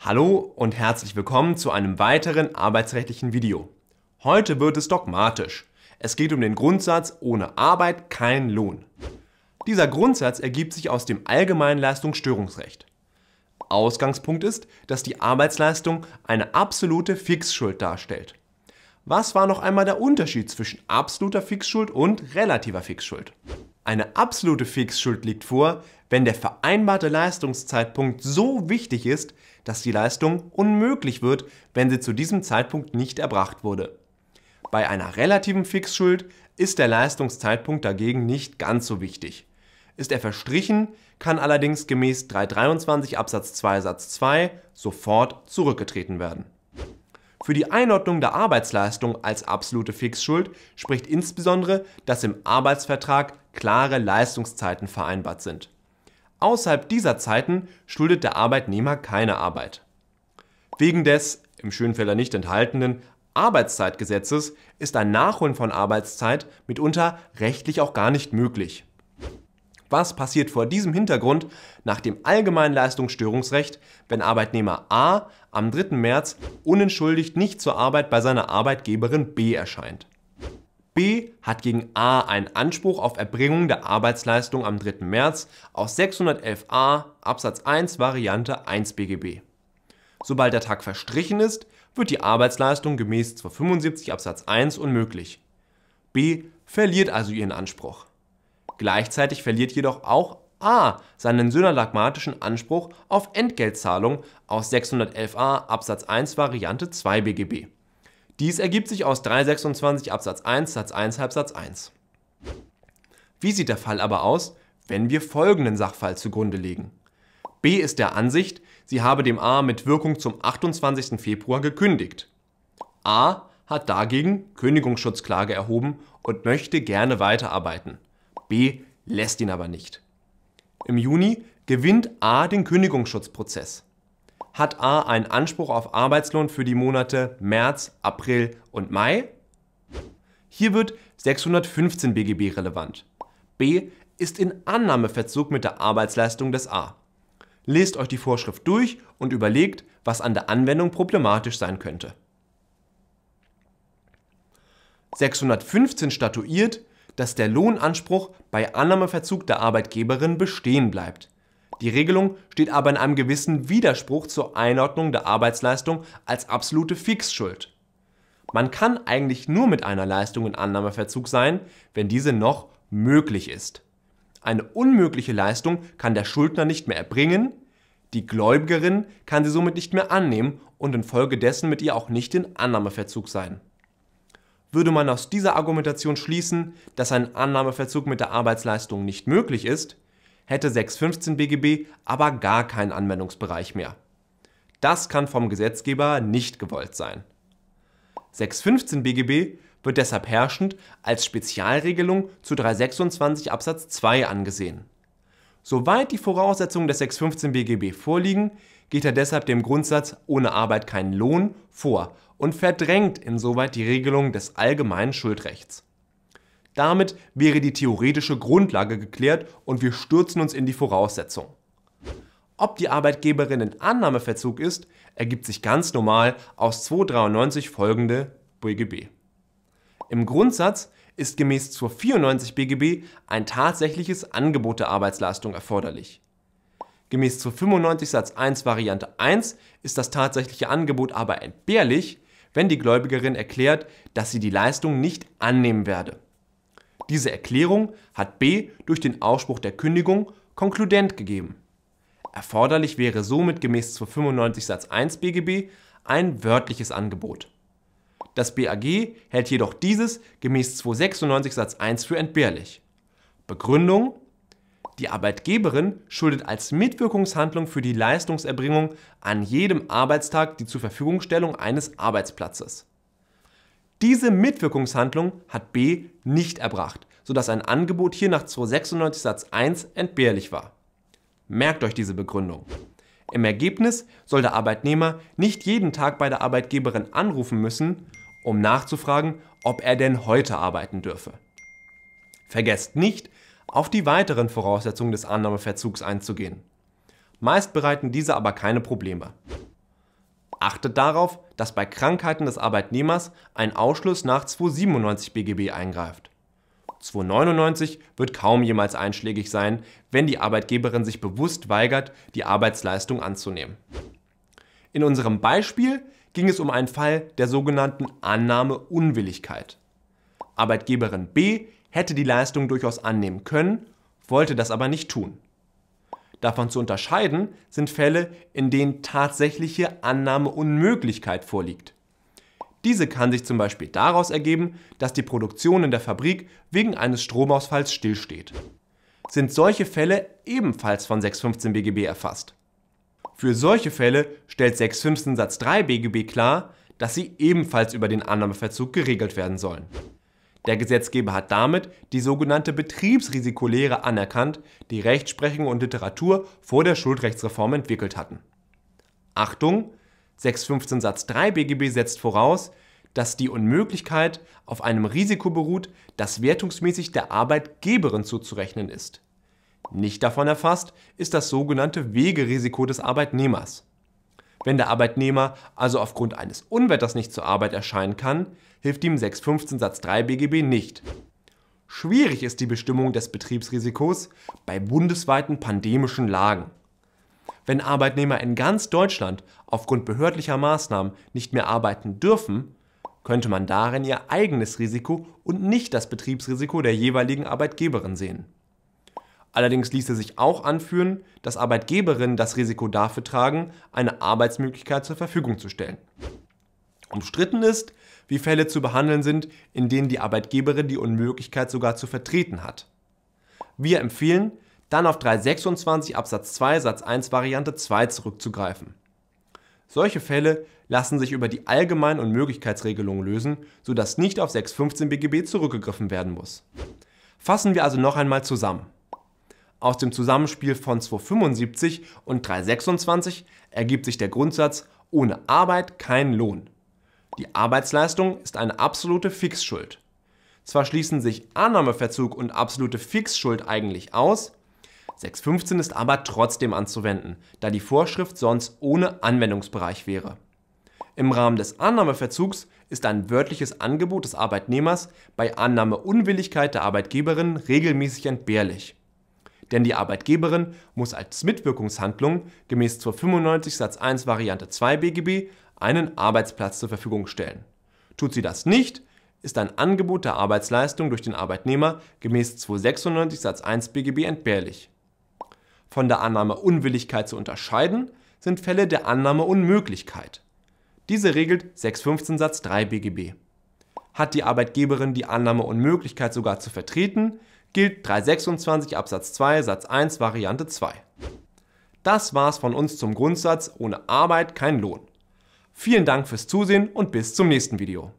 Hallo und herzlich willkommen zu einem weiteren arbeitsrechtlichen Video. Heute wird es dogmatisch. Es geht um den Grundsatz ohne Arbeit kein Lohn. Dieser Grundsatz ergibt sich aus dem allgemeinen Leistungsstörungsrecht. Ausgangspunkt ist, dass die Arbeitsleistung eine absolute Fixschuld darstellt. Was war noch einmal der Unterschied zwischen absoluter Fixschuld und relativer Fixschuld? Eine absolute Fixschuld liegt vor, wenn der vereinbarte Leistungszeitpunkt so wichtig ist, dass die Leistung unmöglich wird, wenn sie zu diesem Zeitpunkt nicht erbracht wurde. Bei einer relativen Fixschuld ist der Leistungszeitpunkt dagegen nicht ganz so wichtig. Ist er verstrichen, kann allerdings gemäß 323 Absatz 2 Satz 2 sofort zurückgetreten werden. Für die Einordnung der Arbeitsleistung als absolute Fixschuld spricht insbesondere, dass im Arbeitsvertrag klare Leistungszeiten vereinbart sind. Außerhalb dieser Zeiten schuldet der Arbeitnehmer keine Arbeit. Wegen des, im Schönfelder nicht enthaltenen, Arbeitszeitgesetzes ist ein Nachholen von Arbeitszeit mitunter rechtlich auch gar nicht möglich. Was passiert vor diesem Hintergrund nach dem allgemeinen Leistungsstörungsrecht, wenn Arbeitnehmer A am 3. März unentschuldigt nicht zur Arbeit bei seiner Arbeitgeberin B erscheint? hat gegen A einen Anspruch auf Erbringung der Arbeitsleistung am 3. März aus 611a Absatz 1 Variante 1 BGB. Sobald der Tag verstrichen ist, wird die Arbeitsleistung gemäß 275 Absatz 1 unmöglich. B verliert also ihren Anspruch. Gleichzeitig verliert jedoch auch A seinen synalagmatischen Anspruch auf Entgeltzahlung aus 611a Absatz 1 Variante 2 BGB. Dies ergibt sich aus 326 Absatz 1 Satz 1 Halbsatz 1. Wie sieht der Fall aber aus, wenn wir folgenden Sachfall zugrunde legen? B ist der Ansicht, sie habe dem A mit Wirkung zum 28. Februar gekündigt. A hat dagegen Kündigungsschutzklage erhoben und möchte gerne weiterarbeiten. B lässt ihn aber nicht. Im Juni gewinnt A den Kündigungsschutzprozess hat A einen Anspruch auf Arbeitslohn für die Monate März, April und Mai. Hier wird 615 BGB relevant. B ist in Annahmeverzug mit der Arbeitsleistung des A. Lest euch die Vorschrift durch und überlegt, was an der Anwendung problematisch sein könnte. 615 statuiert, dass der Lohnanspruch bei Annahmeverzug der Arbeitgeberin bestehen bleibt. Die Regelung steht aber in einem gewissen Widerspruch zur Einordnung der Arbeitsleistung als absolute Fixschuld. Man kann eigentlich nur mit einer Leistung in Annahmeverzug sein, wenn diese noch möglich ist. Eine unmögliche Leistung kann der Schuldner nicht mehr erbringen, die Gläubigerin kann sie somit nicht mehr annehmen und infolgedessen mit ihr auch nicht in Annahmeverzug sein. Würde man aus dieser Argumentation schließen, dass ein Annahmeverzug mit der Arbeitsleistung nicht möglich ist, hätte 615 BGB aber gar keinen Anwendungsbereich mehr. Das kann vom Gesetzgeber nicht gewollt sein. 615 BGB wird deshalb herrschend als Spezialregelung zu 326 Absatz 2 angesehen. Soweit die Voraussetzungen des 615 BGB vorliegen, geht er deshalb dem Grundsatz ohne Arbeit keinen Lohn vor und verdrängt insoweit die Regelung des allgemeinen Schuldrechts. Damit wäre die theoretische Grundlage geklärt und wir stürzen uns in die Voraussetzung. Ob die Arbeitgeberin in Annahmeverzug ist, ergibt sich ganz normal aus 293 folgende BGB. Im Grundsatz ist gemäß 294 BGB ein tatsächliches Angebot der Arbeitsleistung erforderlich. Gemäß 295 Satz 1 Variante 1 ist das tatsächliche Angebot aber entbehrlich, wenn die Gläubigerin erklärt, dass sie die Leistung nicht annehmen werde diese Erklärung hat B durch den Ausspruch der Kündigung konkludent gegeben. Erforderlich wäre somit gemäß 295 Satz 1 BGB ein wörtliches Angebot. Das BAG hält jedoch dieses gemäß 296 Satz 1 für entbehrlich. Begründung Die Arbeitgeberin schuldet als Mitwirkungshandlung für die Leistungserbringung an jedem Arbeitstag die Zurverfügungstellung eines Arbeitsplatzes. Diese Mitwirkungshandlung hat B nicht erbracht, sodass ein Angebot hier nach 296 Satz 1 entbehrlich war. Merkt euch diese Begründung. Im Ergebnis soll der Arbeitnehmer nicht jeden Tag bei der Arbeitgeberin anrufen müssen, um nachzufragen, ob er denn heute arbeiten dürfe. Vergesst nicht, auf die weiteren Voraussetzungen des Annahmeverzugs einzugehen. Meist bereiten diese aber keine Probleme. Achtet darauf, dass bei Krankheiten des Arbeitnehmers ein Ausschluss nach 297 BGB eingreift. 299 wird kaum jemals einschlägig sein, wenn die Arbeitgeberin sich bewusst weigert, die Arbeitsleistung anzunehmen. In unserem Beispiel ging es um einen Fall der sogenannten Annahmeunwilligkeit. Arbeitgeberin B hätte die Leistung durchaus annehmen können, wollte das aber nicht tun. Davon zu unterscheiden sind Fälle, in denen tatsächliche Annahmeunmöglichkeit vorliegt. Diese kann sich zum Beispiel daraus ergeben, dass die Produktion in der Fabrik wegen eines Stromausfalls stillsteht. Sind solche Fälle ebenfalls von 615 BGB erfasst? Für solche Fälle stellt 615 Satz 3 BGB klar, dass sie ebenfalls über den Annahmeverzug geregelt werden sollen. Der Gesetzgeber hat damit die sogenannte Betriebsrisikolehre anerkannt, die Rechtsprechung und Literatur vor der Schuldrechtsreform entwickelt hatten. Achtung, 615 Satz 3 BGB setzt voraus, dass die Unmöglichkeit auf einem Risiko beruht, das wertungsmäßig der Arbeitgeberin zuzurechnen ist. Nicht davon erfasst ist das sogenannte Wegerisiko des Arbeitnehmers. Wenn der Arbeitnehmer also aufgrund eines Unwetters nicht zur Arbeit erscheinen kann, hilft ihm 615 Satz 3 BGB nicht. Schwierig ist die Bestimmung des Betriebsrisikos bei bundesweiten pandemischen Lagen. Wenn Arbeitnehmer in ganz Deutschland aufgrund behördlicher Maßnahmen nicht mehr arbeiten dürfen, könnte man darin ihr eigenes Risiko und nicht das Betriebsrisiko der jeweiligen Arbeitgeberin sehen. Allerdings ließe sich auch anführen, dass Arbeitgeberinnen das Risiko dafür tragen, eine Arbeitsmöglichkeit zur Verfügung zu stellen umstritten ist, wie Fälle zu behandeln sind, in denen die Arbeitgeberin die Unmöglichkeit sogar zu vertreten hat. Wir empfehlen, dann auf 326 Absatz 2 Satz 1 Variante 2 zurückzugreifen. Solche Fälle lassen sich über die allgemeinen Unmöglichkeitsregelung lösen, sodass nicht auf 615 BGB zurückgegriffen werden muss. Fassen wir also noch einmal zusammen. Aus dem Zusammenspiel von 275 und 326 ergibt sich der Grundsatz ohne Arbeit kein Lohn. Die Arbeitsleistung ist eine absolute Fixschuld. Zwar schließen sich Annahmeverzug und absolute Fixschuld eigentlich aus, 615 ist aber trotzdem anzuwenden, da die Vorschrift sonst ohne Anwendungsbereich wäre. Im Rahmen des Annahmeverzugs ist ein wörtliches Angebot des Arbeitnehmers bei Annahmeunwilligkeit der Arbeitgeberin regelmäßig entbehrlich. Denn die Arbeitgeberin muss als Mitwirkungshandlung gemäß 295 Satz 1 Variante 2 BGB einen Arbeitsplatz zur Verfügung stellen. Tut sie das nicht, ist ein Angebot der Arbeitsleistung durch den Arbeitnehmer gemäß 296 Satz 1 BGB entbehrlich. Von der Annahmeunwilligkeit zu unterscheiden sind Fälle der Annahmeunmöglichkeit. Diese regelt 615 Satz 3 BGB. Hat die Arbeitgeberin die Annahmeunmöglichkeit sogar zu vertreten, gilt 326 Absatz 2 Satz 1 Variante 2. Das war's von uns zum Grundsatz ohne Arbeit kein Lohn. Vielen Dank fürs Zusehen und bis zum nächsten Video.